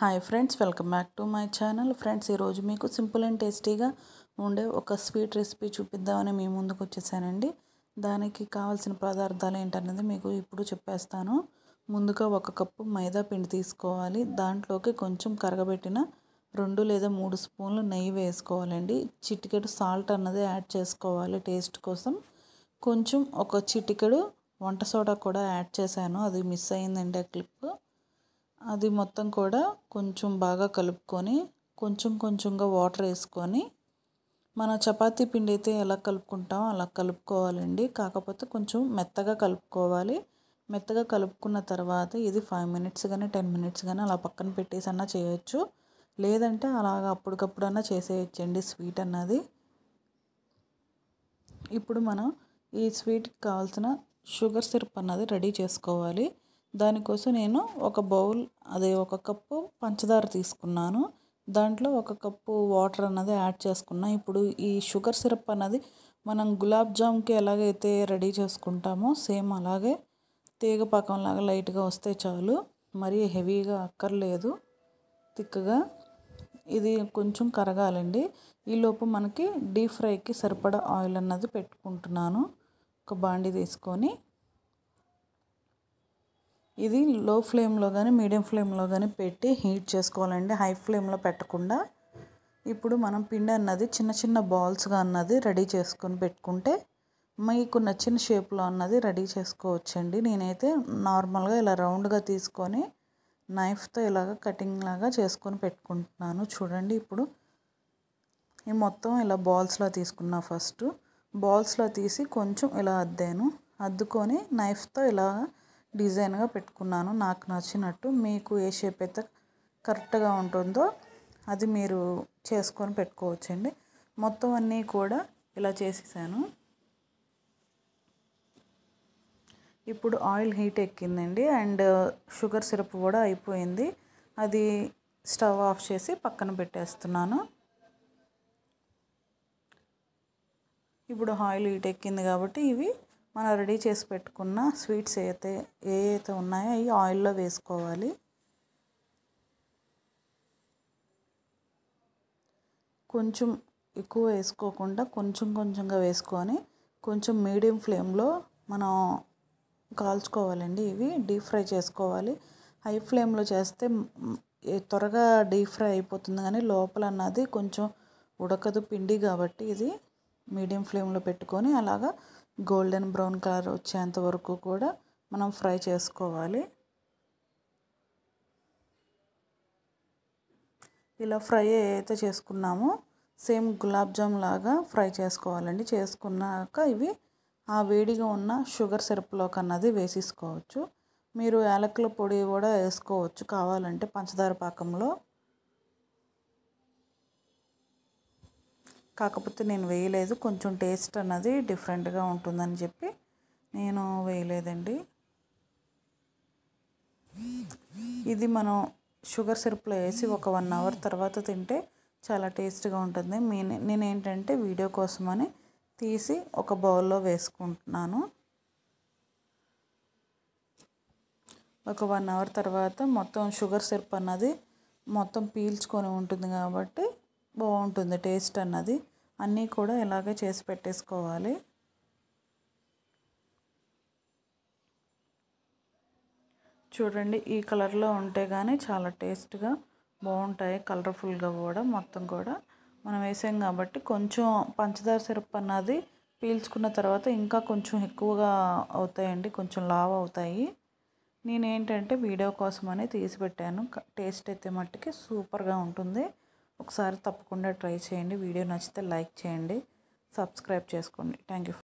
hi friends welcome back to my channel friends ఈరోజు మీకు simple and టేస్టీగా ఉండే ఒక స్వీట్ రెసిపీ చూపిద్దామని మీ ముందుకు వచ్చేసానండి దానికి కావాల్సిన పదార్థాలు ఏంటనేది మీకు ఇప్పుడు చెప్పేస్తాను ముందుగా ఒక కప్పు మైదా పిండి తీసుకోవాలి దాంట్లోకి కొంచెం కరగబెట్టిన రెండు లేదా మూడు స్పూన్లు నెయ్యి వేసుకోవాలండి చిటికెడు సాల్ట్ అన్నది యాడ్ చేసుకోవాలి టేస్ట్ కోసం కొంచెం ఒక చిటికెడు వంట సోడా కూడా యాడ్ చేశాను అది మిస్ అయిందండి ఆ క్లిప్ అది మొత్తం కూడా కొంచెం బాగా కలుపుకొని కొంచెం కొంచెంగా వాటర్ వేసుకొని మన చపాతి పిండి అయితే ఎలా కలుపుకుంటామో అలా కలుపుకోవాలండి కాకపోతే కొంచెం మెత్తగా కలుపుకోవాలి మెత్తగా కలుపుకున్న తర్వాత ఇది ఫైవ్ మినిట్స్ కానీ టెన్ మినిట్స్ కానీ అలా పక్కన పెట్టేసి అన్నా చేయొచ్చు లేదంటే అలాగ అప్పటికప్పుడన్నా చేసేయచ్చండి స్వీట్ అన్నది ఇప్పుడు మనం ఈ స్వీట్కి కావాల్సిన షుగర్ సిరప్ అన్నది రెడీ చేసుకోవాలి దానికోసం నేను ఒక బౌల్ అదే ఒక కప్పు పంచదార తీసుకున్నాను దాంట్లో ఒక కప్పు వాటర్ అన్నది యాడ్ చేసుకున్నా ఇప్పుడు ఈ షుగర్ సిరప్ అన్నది మనం గులాబ్ జామ్కి ఎలాగైతే రెడీ చేసుకుంటామో సేమ్ అలాగే తీగ పాకంలాగా లైట్గా వస్తే చాలు మరీ హెవీగా అక్కర్లేదు తిక్కగా ఇది కొంచెం కరగాలండి ఈలోపు మనకి డీప్ ఫ్రైకి సరిపడా ఆయిల్ అన్నది పెట్టుకుంటున్నాను ఒక బాండి తీసుకొని ఇది లో ఫ్లేమ్లో కానీ మీడియం ఫ్లేమ్లో కానీ పెట్టి హీట్ చేసుకోవాలండి హై ఫ్లేమ్లో పెట్టకుండా ఇప్పుడు మనం పిండి అన్నది చిన్న చిన్న బాల్స్గా అన్నది రెడీ చేసుకొని పెట్టుకుంటే మీకు నచ్చిన షేప్లో అన్నది రెడీ చేసుకోవచ్చండి నేనైతే నార్మల్గా ఇలా రౌండ్గా తీసుకొని నైఫ్తో ఇలాగ కటింగ్ లాగా చేసుకొని పెట్టుకుంటున్నాను చూడండి ఇప్పుడు ఈ మొత్తం ఇలా బాల్స్లో తీసుకున్నా ఫస్ట్ బాల్స్లో తీసి కొంచెం ఇలా అద్దాను అద్దుకొని నైఫ్తో ఇలా డిజైన్గా పెట్టుకున్నాను నాకు నచ్చినట్టు మీకు ఏ షేప్ అయితే కరెక్ట్గా ఉంటుందో అది మీరు చేసుకొని పెట్టుకోవచ్చండి మొత్తం అన్నీ కూడా ఇలా చేసేసాను ఇప్పుడు ఆయిల్ హీట్ ఎక్కిందండి అండ్ షుగర్ సిరప్ కూడా అయిపోయింది అది స్టవ్ ఆఫ్ చేసి పక్కన పెట్టేస్తున్నాను ఇప్పుడు ఆయిల్ హీట్ ఎక్కింది కాబట్టి ఇవి మనం రెడీ చేసి పెట్టుకున్న స్వీట్స్ అయితే ఏ అయితే ఉన్నాయో అవి ఆయిల్లో వేసుకోవాలి కొంచెం ఎక్కువ వేసుకోకుండా కొంచెం కొంచెంగా వేసుకొని కొంచెం మీడియం ఫ్లేమ్లో మనం కాల్చుకోవాలండి ఇవి డీప్ ఫ్రై చేసుకోవాలి హై ఫ్లేమ్లో చేస్తే త్వరగా డీప్ ఫ్రై అయిపోతుంది కానీ లోపల అన్నది కొంచెం ఉడకదు పిండి కాబట్టి ఇది మీడియం ఫ్లేమ్లో పెట్టుకొని అలాగా గోల్డెన్ బ్రౌన్ కలర్ వచ్చేంత వరకు కూడా మనం ఫ్రై చేసుకోవాలి ఇలా ఫ్రై అయితే చేసుకున్నామో సేమ్ గులాబ్ జామ్ లాగా ఫ్రై చేసుకోవాలండి చేసుకున్నాక ఇవి ఆ వేడిగా ఉన్న షుగర్ సిరప్లో కన్నది వేసేసుకోవచ్చు మీరు యాలకుల పొడి కూడా వేసుకోవచ్చు కావాలంటే పంచదార పాకంలో కాకపోతే నేను వేయలేదు కొంచెం టేస్ట్ అన్నది డిఫరెంట్గా ఉంటుందని చెప్పి నేను వేయలేదండి ఇది మనం షుగర్ సిరప్లో వేసి ఒక వన్ అవర్ తర్వాత తింటే చాలా టేస్ట్గా ఉంటుంది మీ నేనేంటంటే వీడియో కోసమని తీసి ఒక బౌల్లో వేసుకుంటున్నాను ఒక వన్ అవర్ తర్వాత మొత్తం షుగర్ సిరప్ అన్నది మొత్తం పీల్చుకొని ఉంటుంది కాబట్టి బాగుంటుంది టేస్ట్ అన్నది అన్నీ కూడా ఇలాగే చేసి పెట్టేసుకోవాలి చూడండి ఈ కలర్లో ఉంటే కానీ చాలా టేస్ట్గా బాగుంటాయి కలర్ఫుల్గా కూడా మొత్తం కూడా మనం వేసాం కాబట్టి కొంచెం పంచదార సిరప్ అన్నది పీల్చుకున్న తర్వాత ఇంకా కొంచెం ఎక్కువగా అవుతాయండి కొంచెం లావ్ అవుతాయి నేనేంటంటే వీడియో కోసమని తీసి పెట్టాను టేస్ట్ అయితే మట్టుకి సూపర్గా ఉంటుంది ఒకసారి తప్పకుండా ట్రై చేయండి వీడియో నచ్చితే లైక్ చేయండి సబ్స్క్రైబ్ చేసుకోండి థ్యాంక్ యూ